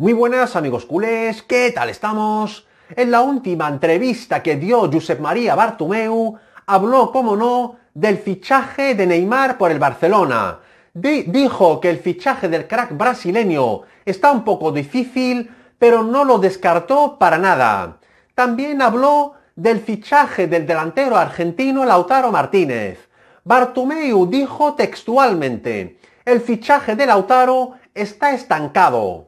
Muy buenas amigos culés, ¿qué tal estamos? En la última entrevista que dio Josep María Bartumeu habló, como no, del fichaje de Neymar por el Barcelona. dijo que el fichaje del crack brasileño está un poco difícil, pero no lo descartó para nada. También habló del fichaje del delantero argentino Lautaro Martínez. Bartumeu dijo textualmente, el fichaje de Lautaro está estancado.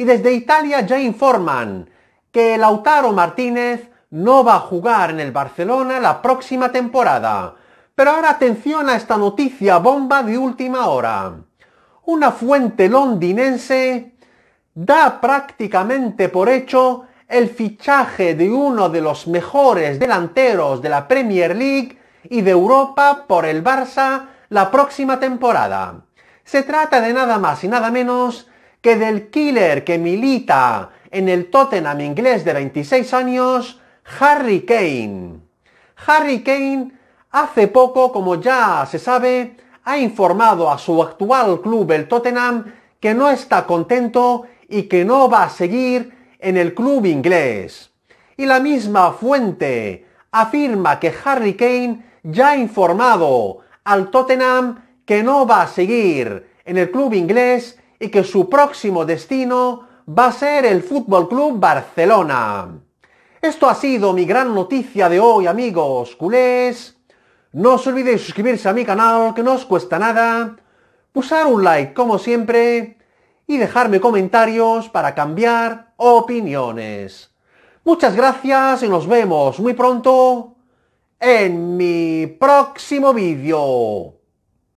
Y desde Italia ya informan que Lautaro Martínez no va a jugar en el Barcelona la próxima temporada. Pero ahora atención a esta noticia bomba de última hora. Una fuente londinense da prácticamente por hecho el fichaje de uno de los mejores delanteros de la Premier League y de Europa por el Barça la próxima temporada. Se trata de nada más y nada menos que del killer que milita en el Tottenham inglés de 26 años, Harry Kane. Harry Kane hace poco, como ya se sabe, ha informado a su actual club, el Tottenham, que no está contento y que no va a seguir en el club inglés. Y la misma fuente afirma que Harry Kane ya ha informado al Tottenham que no va a seguir en el club inglés y que su próximo destino va a ser el Fútbol Club Barcelona. Esto ha sido mi gran noticia de hoy, amigos culés. No os olvidéis suscribirse a mi canal, que no os cuesta nada. Pusar un like, como siempre. Y dejarme comentarios para cambiar opiniones. Muchas gracias y nos vemos muy pronto en mi próximo vídeo.